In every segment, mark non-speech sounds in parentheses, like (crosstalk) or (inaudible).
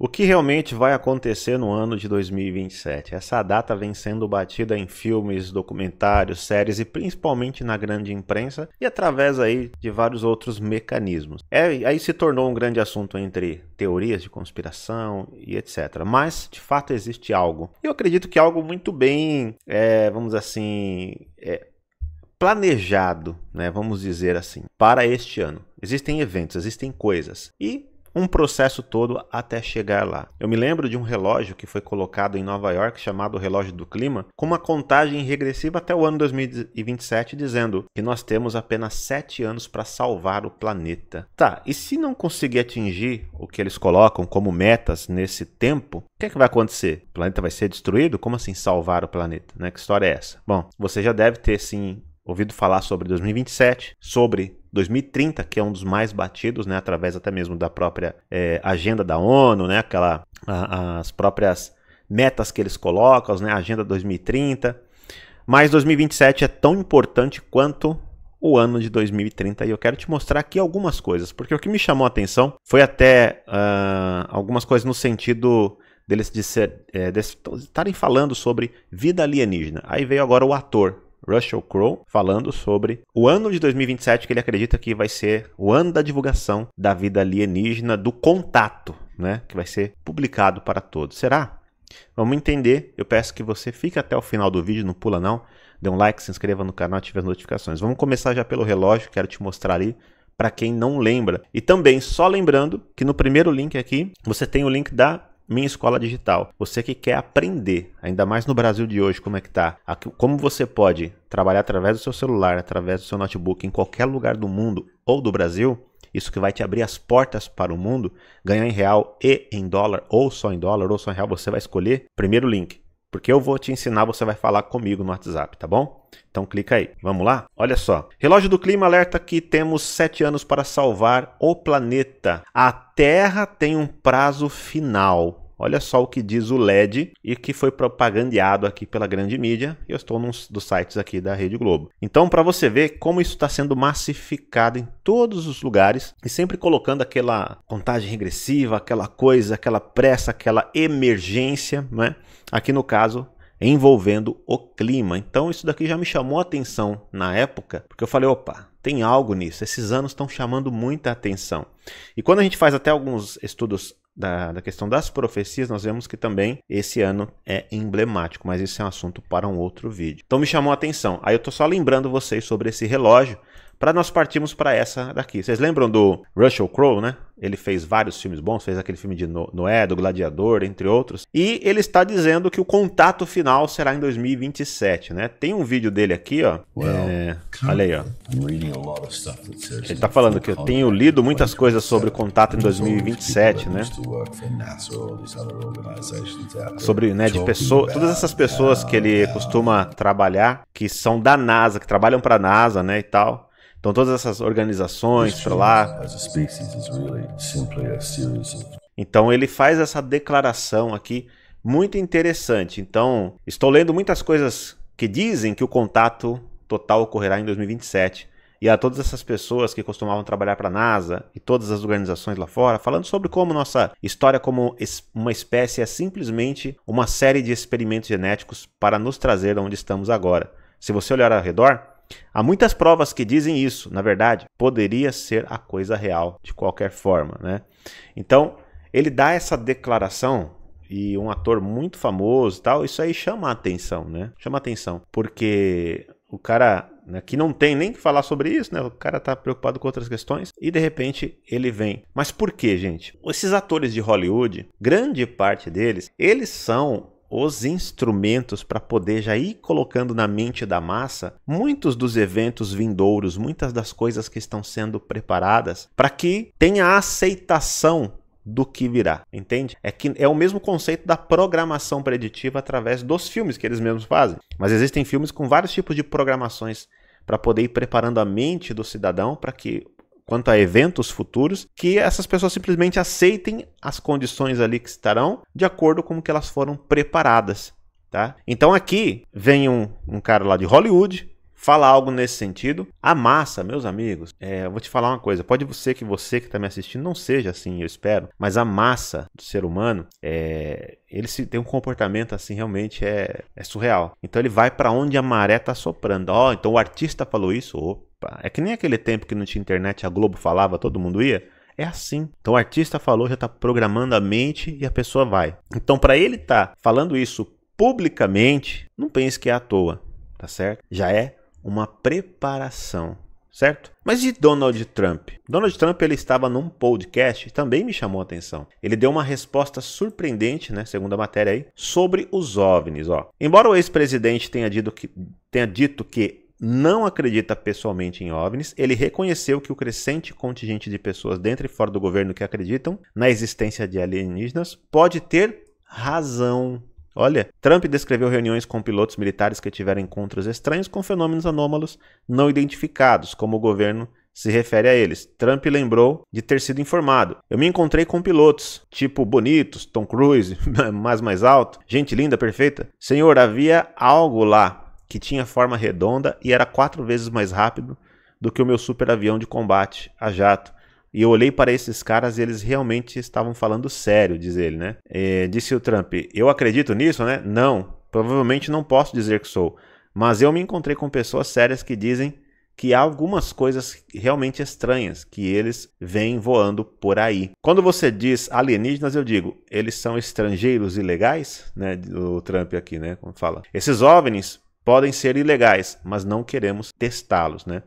O que realmente vai acontecer no ano de 2027? Essa data vem sendo batida em filmes, documentários, séries e principalmente na grande imprensa e através aí de vários outros mecanismos. É, aí se tornou um grande assunto entre teorias de conspiração e etc. Mas de fato existe algo. Eu acredito que algo muito bem, é, vamos assim, é, planejado, né, vamos dizer assim, para este ano. Existem eventos, existem coisas. E um processo todo até chegar lá. Eu me lembro de um relógio que foi colocado em Nova York chamado relógio do clima, com uma contagem regressiva até o ano 2027 dizendo que nós temos apenas 7 anos para salvar o planeta. Tá, e se não conseguir atingir o que eles colocam como metas nesse tempo, o que é que vai acontecer? O planeta vai ser destruído? Como assim salvar o planeta, né? Que história é essa? Bom, você já deve ter sim ouvido falar sobre 2027, sobre 2030, que é um dos mais batidos, né, através até mesmo da própria é, agenda da ONU, né, aquela, a, as próprias metas que eles colocam, né, agenda 2030. Mas 2027 é tão importante quanto o ano de 2030 e eu quero te mostrar aqui algumas coisas, porque o que me chamou a atenção foi até uh, algumas coisas no sentido deles de ser, é, de estarem falando sobre vida alienígena. Aí veio agora o ator Russell Crowe, falando sobre o ano de 2027 que ele acredita que vai ser o ano da divulgação da vida alienígena do contato, né? Que vai ser publicado para todos. Será? Vamos entender. Eu peço que você fique até o final do vídeo, não pula não. Dê um like, se inscreva no canal, ative as notificações. Vamos começar já pelo relógio, quero te mostrar ali para quem não lembra. E também só lembrando que no primeiro link aqui você tem o link da minha Escola Digital. Você que quer aprender, ainda mais no Brasil de hoje, como é que tá? Como você pode trabalhar através do seu celular, através do seu notebook, em qualquer lugar do mundo ou do Brasil? Isso que vai te abrir as portas para o mundo, ganhar em real e em dólar, ou só em dólar, ou só em real, você vai escolher. Primeiro link, porque eu vou te ensinar, você vai falar comigo no WhatsApp, tá bom? Então clica aí. Vamos lá? Olha só. Relógio do clima alerta que temos sete anos para salvar o planeta. A Terra tem um prazo final. Olha só o que diz o LED e que foi propagandeado aqui pela grande mídia. Eu estou num dos sites aqui da Rede Globo. Então, para você ver como isso está sendo massificado em todos os lugares e sempre colocando aquela contagem regressiva, aquela coisa, aquela pressa, aquela emergência, né? Aqui no caso, envolvendo o clima. Então isso daqui já me chamou a atenção na época, porque eu falei, opa, tem algo nisso. Esses anos estão chamando muita atenção. E quando a gente faz até alguns estudos da, da, questão das profecias, nós vemos que também esse ano é emblemático, mas isso é um assunto para um outro vídeo. Então me chamou a atenção. Aí eu estou só lembrando vocês sobre esse relógio, para nós partirmos para essa daqui. Vocês lembram do Russell Crowe, né? Ele fez vários filmes bons, fez aquele filme de Noé, do Gladiador, entre outros. E ele está dizendo que o contato final será em 2027, né? Tem um vídeo dele aqui, ó. Well, é... Olha aí, ó. Ele está falando que eu tenho lido muitas coisas sobre o contato em 2027, né? Sobre, né, de pessoas, todas essas pessoas que ele costuma trabalhar, que são da NASA, que trabalham para a NASA, né, e tal então todas essas organizações para lá. Então ele faz essa declaração aqui muito interessante. Então estou lendo muitas coisas que dizem que o contato total ocorrerá em 2027 e a todas essas pessoas que costumavam trabalhar para a NASA e todas as organizações lá fora, falando sobre como nossa história como uma espécie é simplesmente uma série de experimentos genéticos para nos trazer onde estamos agora. Se você olhar ao redor, Há muitas provas que dizem isso, na verdade, poderia ser a coisa real de qualquer forma, né? Então, ele dá essa declaração e um ator muito famoso, tal, isso aí chama a atenção, né? Chama a atenção, porque o cara né, que não tem nem que falar sobre isso, né? O cara tá preocupado com outras questões e de repente ele vem. Mas por que, gente? Esses atores de Hollywood, grande parte deles, eles são os instrumentos para poder já ir colocando na mente da massa muitos dos eventos vindouros, muitas das coisas que estão sendo preparadas, para que tenha aceitação do que virá, entende? É que é o mesmo conceito da programação preditiva através dos filmes que eles mesmos fazem. Mas existem filmes com vários tipos de programações para poder ir preparando a mente do cidadão para que quanto a eventos futuros, que essas pessoas simplesmente aceitem as condições ali que estarão de acordo com como que elas foram preparadas. Tá? Então aqui vem um, um cara lá de Hollywood, fala algo nesse sentido. A massa, meus amigos, é, eu vou te falar uma coisa. Pode ser que você que está me assistindo não seja assim, eu espero. Mas a massa do ser humano, é, ele se, tem um comportamento assim, realmente é, é surreal. Então ele vai para onde a maré está soprando. oh, então o artista falou isso. Oh, é que nem aquele tempo que não tinha internet, a Globo falava, todo mundo ia. É assim. Então o artista falou, já está programando a mente e a pessoa vai. Então para ele estar tá falando isso publicamente, não pense que é à toa, tá certo? Já é uma preparação, certo? Mas e Donald Trump? Donald Trump ele estava num podcast e também me chamou a atenção. Ele deu uma resposta surpreendente, né, segundo a matéria aí, sobre os OVNIs, ó. Embora o ex-presidente tenha dito que tenha dito que não acredita pessoalmente em OVNIs, ele reconheceu que o crescente contingente de pessoas dentro e fora do governo que acreditam na existência de alienígenas pode ter razão. Olha, Trump descreveu reuniões com pilotos militares que tiveram encontros estranhos com fenômenos anômalos não identificados, como o governo se refere a eles. Trump lembrou de ter sido informado. Eu me encontrei com pilotos, tipo bonitos, Tom Cruise, (laughs) mais mais alto, gente linda, perfeita. Senhor, havia algo lá que tinha forma redonda e era quatro vezes mais rápido do que o meu super avião de combate a jato. E eu olhei para esses caras e eles realmente estavam falando sério, diz ele, né? E é, disse o Trump: Eu acredito nisso, né? Não, provavelmente não posso dizer que sou. Mas eu me encontrei com pessoas sérias que dizem que há algumas coisas realmente estranhas que eles vêm voando por aí. Quando você diz alienígenas, eu digo, eles são estrangeiros ilegais, né? O Trump aqui, né? Como fala. Esses OVNIs podem ser ilegais, mas não queremos testá-los, né?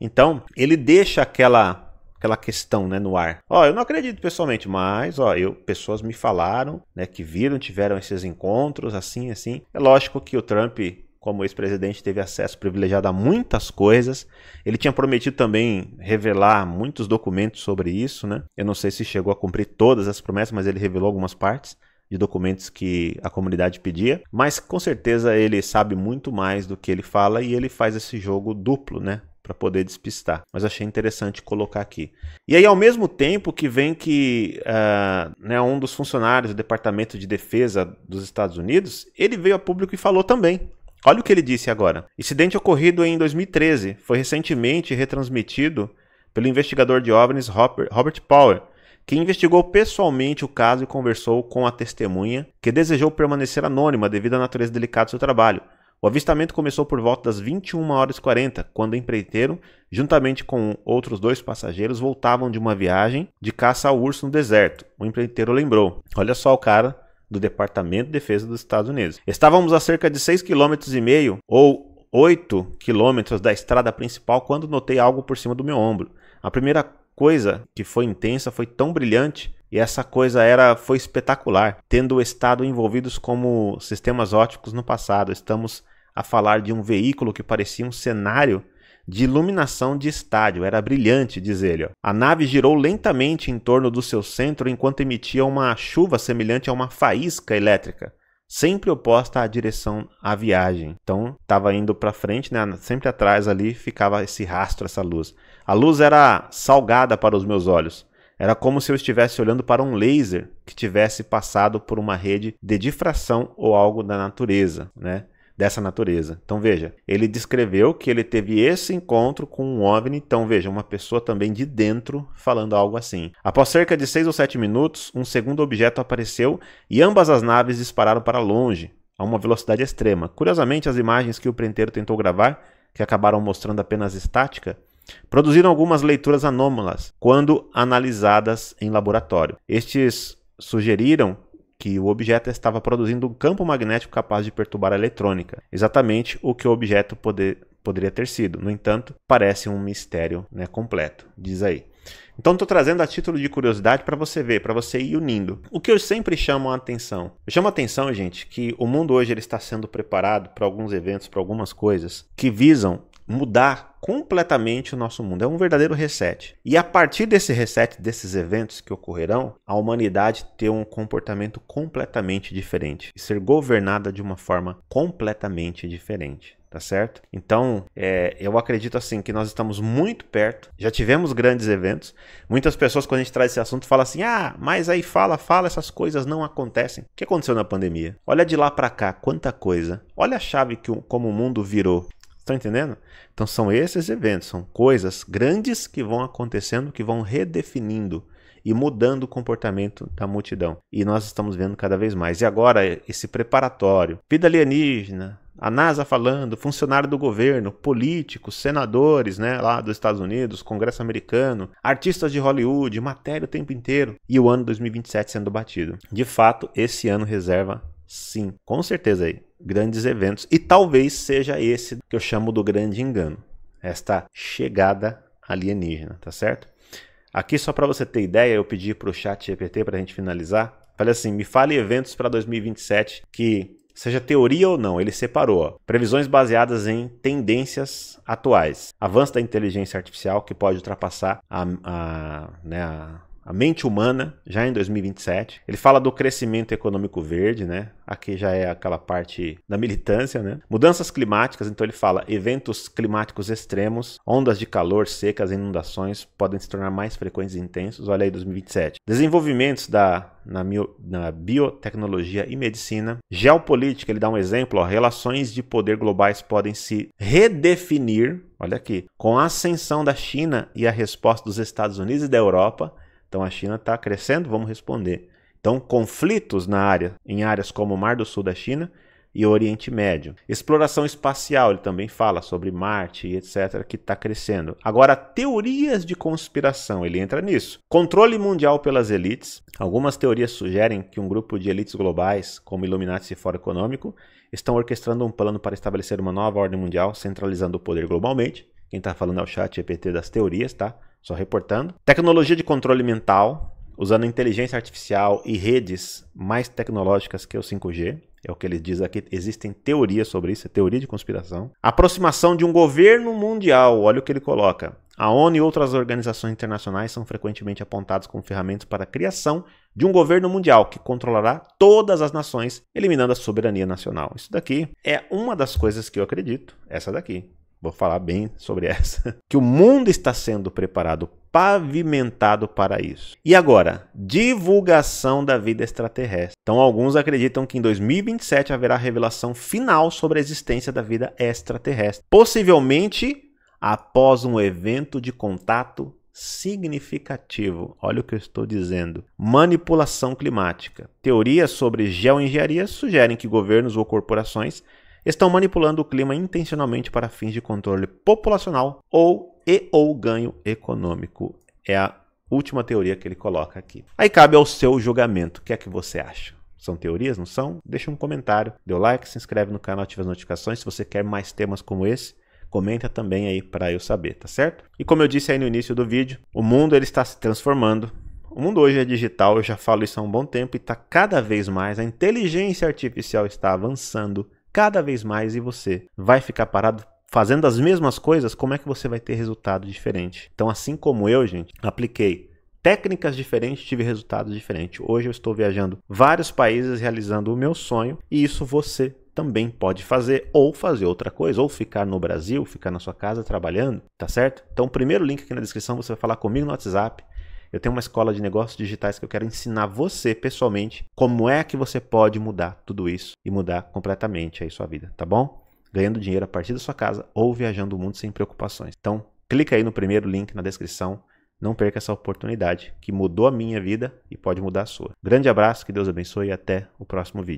Então, ele deixa aquela aquela questão, né, no ar. Ó, eu não acredito pessoalmente, mas ó, eu pessoas me falaram, né, que viram, tiveram esses encontros assim, assim. É lógico que o Trump como ex-presidente teve acesso privilegiado a muitas coisas. Ele tinha prometido também revelar muitos documentos sobre isso, né? Eu não sei se chegou a cumprir todas as promessas, mas ele revelou algumas partes de documentos que a comunidade pedia, mas com certeza ele sabe muito mais do que ele fala e ele faz esse jogo duplo, né? para poder despistar. Mas achei interessante colocar aqui. E aí, ao mesmo tempo que vem que uh, né, um dos funcionários do Departamento de Defesa dos Estados Unidos, ele veio a público e falou também. Olha o que ele disse agora. Incidente ocorrido em 2013 foi recentemente retransmitido pelo investigador de OVNIs Robert Power, que investigou pessoalmente o caso e conversou com a testemunha, que desejou permanecer anônima devido à natureza delicada do seu trabalho. O avistamento começou por volta das 21 horas 40, quando o empreiteiro, juntamente com outros dois passageiros, voltavam de uma viagem de caça ao urso no deserto. O empreiteiro lembrou: "Olha só o cara do Departamento de Defesa dos Estados Unidos. Estávamos a cerca de 6 km e meio ou 8 km da estrada principal quando notei algo por cima do meu ombro. A primeira coisa que foi intensa foi tão brilhante e essa coisa era foi espetacular, tendo estado envolvidos como sistemas óticos no passado. Estamos a falar de um veículo que parecia um cenário de iluminação de estádio, era brilhante, diz ele. A nave girou lentamente em torno do seu centro enquanto emitia uma chuva semelhante a uma faísca elétrica, sempre oposta à direção à viagem. Então, estava indo para frente, né? sempre atrás ali ficava esse rastro, essa luz. A luz era salgada para os meus olhos. Era como se eu estivesse olhando para um laser que tivesse passado por uma rede de difração ou algo da natureza, né? Dessa natureza. Então veja, ele descreveu que ele teve esse encontro com um OVNI. Então veja, uma pessoa também de dentro falando algo assim. Após cerca de 6 ou 7 minutos, um segundo objeto apareceu e ambas as naves dispararam para longe, a uma velocidade extrema. Curiosamente, as imagens que o prenteiro tentou gravar, que acabaram mostrando apenas estática, Produziram algumas leituras anômalas quando analisadas em laboratório. Estes sugeriram que o objeto estava produzindo um campo magnético capaz de perturbar a eletrônica, exatamente o que o objeto poder, poderia ter sido. No entanto, parece um mistério né, completo, diz aí. Então estou trazendo a título de curiosidade para você ver, para você ir unindo. O que eu sempre chamo a atenção? Eu chamo a atenção, gente, que o mundo hoje ele está sendo preparado para alguns eventos, para algumas coisas que visam mudar completamente o nosso mundo. É um verdadeiro reset. E a partir desse reset, desses eventos que ocorrerão, a humanidade ter um comportamento completamente diferente e ser governada de uma forma completamente diferente tá certo? Então, é, eu acredito assim que nós estamos muito perto, já tivemos grandes eventos. Muitas pessoas, quando a gente traz esse assunto, falam assim: ah, mas aí fala, fala, essas coisas não acontecem. O que aconteceu na pandemia? Olha de lá para cá, quanta coisa. Olha a chave que como o mundo virou. Estão tá entendendo? Então são esses eventos, são coisas grandes que vão acontecendo, que vão redefinindo e mudando o comportamento da multidão. E nós estamos vendo cada vez mais. E agora esse preparatório, vida alienígena, a NASA falando, funcionário do governo, políticos, senadores, né, lá dos Estados Unidos, Congresso americano, artistas de Hollywood, matéria o tempo inteiro e o ano 2027 sendo batido. De fato, esse ano reserva sim, com certeza aí grandes eventos. E talvez seja esse que eu chamo do grande engano, esta chegada alienígena, tá certo? Aqui, só para você ter ideia, eu pedi para o chat GPT para a gente finalizar. Falei assim: me fale eventos para 2027 que, seja teoria ou não, ele separou. Ó, previsões baseadas em tendências atuais. Avanço da inteligência artificial, que pode ultrapassar a, a, né, a a Mente Humana, já em 2027. Ele fala do crescimento econômico verde, né? Aqui já é aquela parte da militância, né? Mudanças climáticas, então ele fala: eventos climáticos extremos, ondas de calor, secas, inundações podem se tornar mais frequentes e intensos. Olha aí, 2027. Desenvolvimentos da na, bio, na, biotecnologia e medicina. Geopolítica, ele dá um exemplo: ó, relações de poder globais podem se redefinir. Olha aqui, com a ascensão da China e a resposta dos Estados Unidos e da Europa, então a China está crescendo, vamos responder. Então, conflitos na área, em áreas como o Mar do Sul da China e Oriente Médio. Exploração espacial, ele também fala sobre Marte, e etc., que está crescendo. Agora, teorias de conspiração, ele entra nisso. Controle mundial pelas elites. Algumas teorias sugerem que um grupo de elites globais, como Illuminati e Fórum Econômico, estão orquestrando um plano para estabelecer uma nova ordem mundial, centralizando o poder globalmente. Quem está falando é o chat EPT das teorias, tá? só reportando. Tecnologia de controle mental, usando inteligência artificial e redes mais tecnológicas que o 5G. É o que ele diz aqui. Existem teorias sobre isso, é teoria de conspiração. Aproximação de um governo mundial, olha o que ele coloca. A ONU e outras organizações internacionais são frequentemente apontadas como ferramentas para a criação de um governo mundial que controlará todas as nações, eliminando a soberania nacional. Isso daqui é uma das coisas que eu acredito, essa daqui vou falar bem sobre (laughs) essa, que o mundo está sendo preparado, pavimentado para isso. E agora, divulgação da vida extraterrestre. Então, alguns acreditam que em 2027 haverá revelação final sobre a existência da vida extraterrestre, possivelmente após um evento de contato significativo. Olha o que eu estou dizendo. Manipulação climática. Teorias sobre geoengenharia sugerem que governos ou corporações estão manipulando o clima intencionalmente para fins de controle populacional ou e ou ganho econômico. É a última teoria que ele coloca aqui. Aí cabe ao seu julgamento. O que é que você acha? São teorias, não são? Deixa um comentário, dê o like, se inscreve no canal, ativa as notificações. Se você quer mais temas como esse, comenta também aí para eu saber, tá certo? E como eu disse aí no início do vídeo, o mundo ele está se transformando. O mundo hoje é digital, eu já falo isso há um bom tempo e está cada vez mais. A inteligência artificial está avançando cada vez mais e você vai ficar parado fazendo as mesmas coisas, como é que você vai ter resultado diferente? Então, assim como eu, gente, apliquei técnicas diferentes, tive resultados diferentes. Hoje eu estou viajando vários países realizando o meu sonho e isso você também pode fazer ou fazer outra coisa, ou ficar no Brasil, ficar na sua casa trabalhando, tá certo? Então, primeiro link aqui na descrição, você vai falar comigo no WhatsApp. Eu tenho uma escola de negócios digitais que eu quero ensinar você pessoalmente como é que você pode mudar tudo isso e mudar completamente aí sua vida, tá bom? Ganhando dinheiro a partir da sua casa ou viajando o mundo sem preocupações. Então, clica aí no primeiro link na descrição. Não perca essa oportunidade que mudou a minha vida e pode mudar a sua. Grande abraço, que Deus abençoe e até o próximo vídeo.